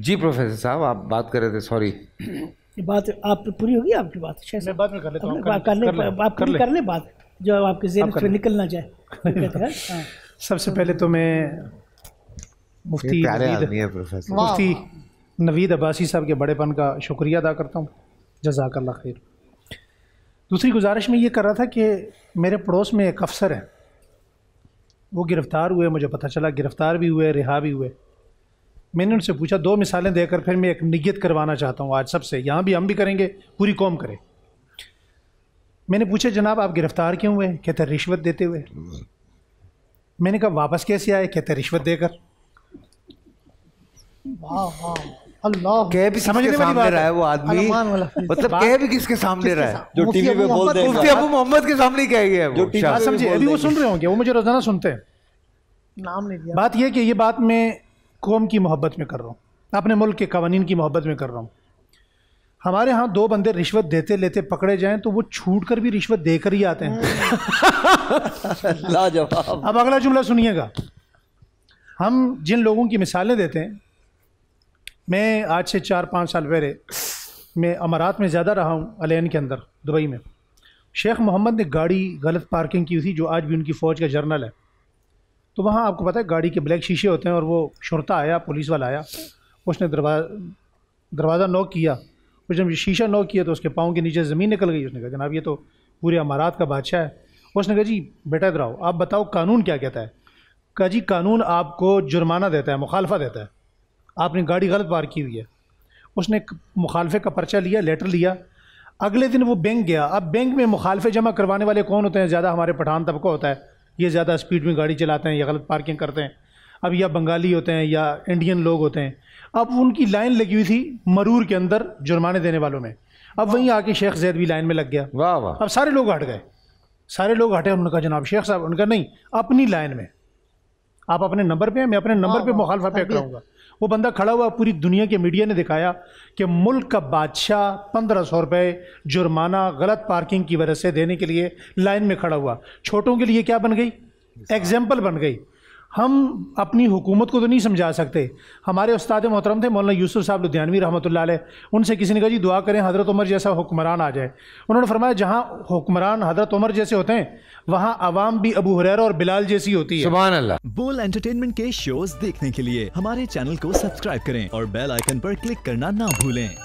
जी professor साहब आप बात कर रहे थे सॉरी बात आप पूरी होगी आपकी बात मैं में कर लेता कर ले आप कर ले, कर ले बात जो आपके जेल से निकलना चाहे हाँ। सबसे पहले तो मैं मुफ्ती मुफ्ती नवीद अब्बासी साहब के बड़ेपन का शुक्रिया अदा करता हूँ जजाकल्ला खैर दूसरी गुजारिश में ये कर रहा था कि मेरे पड़ोस में एक अफसर है वो गिरफ़्तार हुए मुझे पता चला गिरफ़्तार भी हुए रिहा भी हुए मैंने उनसे पूछा दो मिसालें देकर फिर मैं एक नियत करवाना चाहता हूँ आज सबसे यहाँ भी हम भी करेंगे पूरी कौम करे मैंने पूछा जनाब आप गिरफ्तार क्यों हुए कहते रिश्वत देते हुए मैंने कहा वापस कैसे आए कहते रिश्वत देकर अल्लाह कह भी बात है वो आदमी मतलब कह भी किसके सामने रहा है जो टीवी पे बोल देगा मुफ्ती अबू मोहम्मद के सामने कह गया वो समझे अभी वो सुन रहे होंगे वो मुझे रोजाना सुनते हैं नाम नहीं बात यह कि ये बात मैं कौम की मोहब्बत में कर रहा हूँ अपने मुल्क के कवानीन की मोहब्बत में कर रहा हूँ हमारे यहाँ दो बंदे रिश्वत देते लेते पकड़े जाएं तो वो छूट कर भी रिश्वत देकर ही आते हैं लाजवाब अब अगला जुमला सुनिएगा हम जिन लोगों की मिसालें देते हैं मैं आज से चार पाँच साल पहले मैं अमारात में ज़्यादा रहा हूँ अलैन के अंदर दुबई में शेख मोहम्मद ने गाड़ी गलत पार्किंग की थी जो आज भी उनकी फ़ौज का जर्नल है तो वहाँ आपको पता है गाड़ी के ब्लैक शीशे होते हैं और वो शुरता आया पुलिस वाला आया उसने दरवाज़ा दरवाज़ा नॉक किया और जब शीशा नॉक किया तो उसके पाँव के नीचे ज़मीन निकल गई उसने कहा जनाब ये तो पूरे अमारात का बादशाह है उसने कहा जी बेटा इधर आओ आप बताओ कानून क्या कहता है कहा जी कानून आपको जुर्माना देता है मुखालफा देता है आपने गाड़ी गलत पार की हुई है उसने मुखालफे का पर्चा लिया लेटर लिया अगले दिन वो बैंक गया अब बैंक में मुखालफे जमा करवाने वाले कौन होते हैं ज़्यादा हमारे पठान तबका होता है ये ज़्यादा स्पीड में गाड़ी चलाते हैं या गलत पार्किंग करते हैं अब या बंगाली होते हैं या इंडियन लोग होते हैं अब उनकी लाइन लगी हुई थी मरूर के अंदर जुर्माने देने वालों में अब वहीं आके शेख जैद भी लाइन में लग गया वाह वाह अब सारे लोग हट गए सारे लोग हटे उनका जनाब शेख साहब उनका नहीं अपनी लाइन में आप अपने नंबर पे हैं मैं अपने नंबर हाँ, पे हाँ, मुखालफा पे कराऊंगा हाँ, वो बंदा खड़ा हुआ पूरी दुनिया के मीडिया ने दिखाया कि मुल्क का बादशाह पंद्रह सौ रुपये जुर्माना गलत पार्किंग की वजह से देने के लिए लाइन में खड़ा हुआ छोटों के लिए क्या बन गई एग्जाम्पल बन गई हम अपनी हुकूमत को तो नहीं समझा सकते हमारे उस्ताद मोहतरम थे मौलाना यूसुफ साहब लुधियानवी रहमत उनसे किसी ने कहा जी दुआ करें हज़रत उमर जैसा हुक्मरान आ जाए उन्होंने फरमाया जहाँ हुक्मरान हज़रत उमर जैसे होते हैं वहाँ आवाम भी अबू हुरैर और बिलाल जैसी होती है बोल एंटरटेनमेंट के शोज देखने के लिए हमारे चैनल को सब्सक्राइब करें और बेल आइकन पर क्लिक करना ना भूलें